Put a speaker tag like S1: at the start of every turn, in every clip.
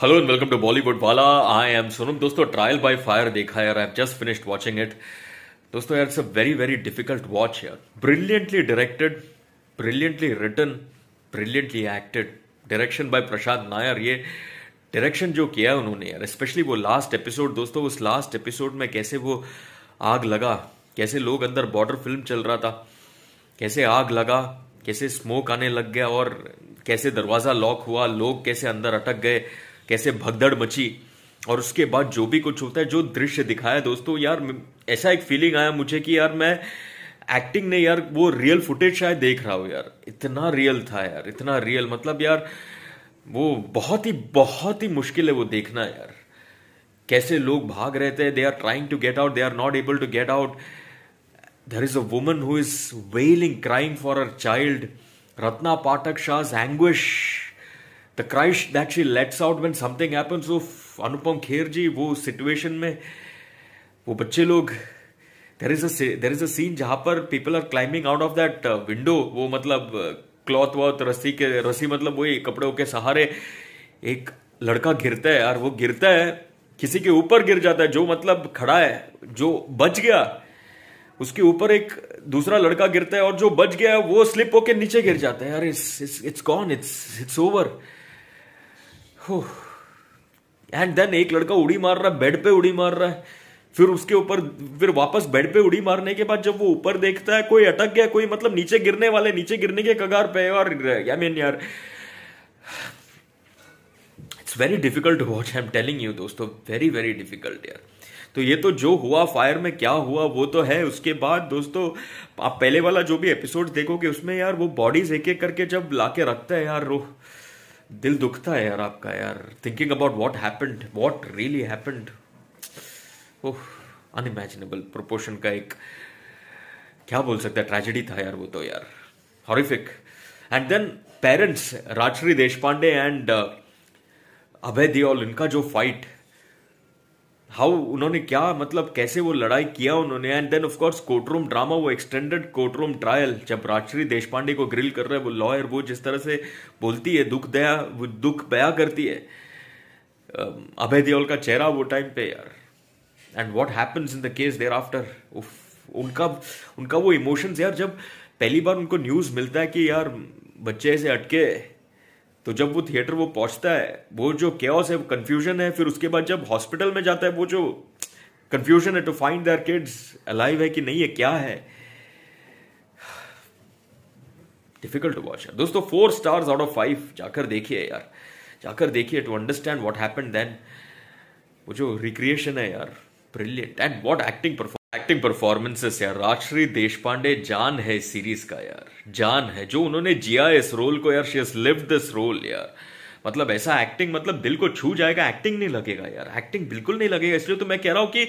S1: Hello and welcome to Bollywood वाला I M Sonam दोस्तों trial by fire देखा यार I just finished watching it दोस्तों यार it's a very very difficult watch यार brilliantly directed brilliantly written brilliantly acted direction by Prasad Nair ये direction जो किया उन्होंने यार स्पेशली वो लास्ट एपिसोड दोस्तों उस लास्ट एपिसोड में कैसे वो आग लगा कैसे लोग अंदर बॉर्डर फिल्म चल रहा था कैसे आग लगा कैसे स्मोक आने लग गया और कैसे दरवाज़ा लॉक हुआ लोग कैसे अंदर अटक गए कैसे भगदड़ मची और उसके बाद जो भी कुछ होता है जो दृश्य दिखाया दोस्तों यार ऐसा एक फीलिंग आया मुझे कि यार मैं एक्टिंग ने यार वो रियल फुटेज शायद देख रहा हूँ यार इतना रियल था यार इतना रियल मतलब यार वो बहुत ही बहुत ही मुश्किल है वो देखना यार कैसे लोग भाग रहे थे they are trying to get out they are not able to get out there is a woman who is wailing crying for her child Ratna Pathak Shah anguish the cries that she lets out when something happens वो अनुपम खेर जी वो situation में वो बच्चे लोग there is there is a scene जहां पर people are climbing out of that window वो मतलब क्लॉथ uh, वॉथ रस्सी के रस्सी मतलब वही कपड़ों के सहारे एक लड़का गिरता है और वो गिरता है किसी के ऊपर गिर जाता है जो मतलब खड़ा है जो बच गया उसके ऊपर एक दूसरा लड़का गिरता है और जो बच गया वो स्लिप होके नीचे गिर जाता है यार it's it's gone it's it's over and then एक लड़का उड़ी मार रहा है बेड पे उड़ी मार रहा है फिर उसके ऊपर फिर वापस बेड पे उड़ी मारने के बाद जब वो ऊपर देखता है कोई अटक गया कोई मतलब नीचे गिरने वाले नीचे गिरने के कगार पे और आई मीन यार it's very difficult watch I am telling you दोस्तों वेरी वेरी डिफिकल्ट यार तो ये तो जो हुआ फायर में क्या हुआ वो तो है उसके बाद दोस्तों आप पहले वाला जो भी एपिसोड देखोगे उसमें यार वो बॉडीज एक एक करके जब लाके रखता है यार रोह दिल दुखता है यार आपका यार thinking about what happened what really happened oh unimaginable proportion का एक क्या बोल सकते हैं ट्रेजेडी था यार वो तो यार horrific and then parents Rajshri Deshpande and Abhay Deol इनका जो फाइट हाउ उन्होंने क्या मतलब कैसे वो लड़ाई किया उन्होंने and then course courtroom drama वो एक्सटेंडेड कोर्टरूम ट्रायल जब राजश्री देशपांडे को ग्रिल कर रहे हैं वो लॉयर वो जिस तरह से बोलती है दुख दया वो दुख बया करती है अभय देओल का चेहरा वो टाइम पे यार and what happens in the case thereafter उनका उनका वो इमोशंस यार जब पहली बार उनको न्यूज़ मिलता है कि यार बच्चे ऐसे अटके तो जब वो थिएटर वो पहुंचता है वो जो केस है कंफ्यूजन है फिर उसके बाद जब हॉस्पिटल में जाता है वो जो कंफ्यूजन है to find their kids alive है कि नहीं है क्या है डिफिकल्ट टू वॉच दोस्तों four stars out of five जाकर देखिए यार जाकर देखिए to understand what happen then वो जो रिक्रिएशन है यार brilliant and what acting perform acting performances यार राजश्री देशपांडे जान है इस सीरीज का यार जान है जो उन्होंने जिया इस रोल को यार शी लिव दिस रोल यार मतलब ऐसा एक्टिंग मतलब दिल को छू जाएगा एक्टिंग नहीं लगेगा यार एक्टिंग बिल्कुल नहीं लगेगा इसलिए तो मैं कह रहा हूं कि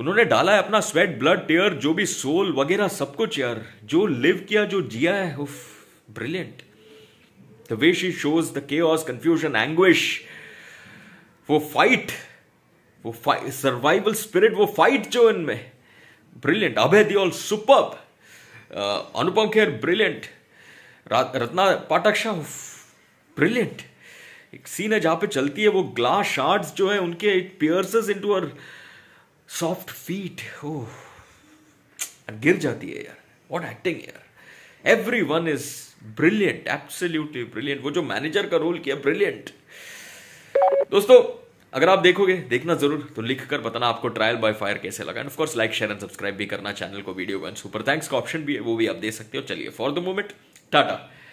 S1: उन्होंने डाला है अपना स्वेट ब्लड टेयर जो भी सोल वगैरह सब कुछ यार जो लिव किया जो जिया है उफ brilliant the way she shows the case confusion anguish वो फाइट वो फाइट सर्वाइवल स्पिरिट वो फाइट जो इनमें brilliant. Abhay Deol, superb. Uh, Anupam Kher, brilliant. Ratna Pathak Shah brilliant एक सीन है जहाँ पे चलती है वो ग्लास शार्ड्स जो है उनके it pierces into uh soft feet हो गिर जाती है यार व्हाट एक्टिंग यार every one is brilliant absolutely brilliant वो जो मैनेजर का रोल किया ब्रिलियंट दोस्तों अगर आप देखोगे देखना जरूर तो लिख कर बताना आपको ट्रायल बाय फायर कैसे लगा and of course like share and subscribe भी करना चैनल को वीडियो को एंड सुपर थैंक्स का ऑप्शन भी है वो भी आप दे सकते हो चलिए फॉर द मोमेंट टाटा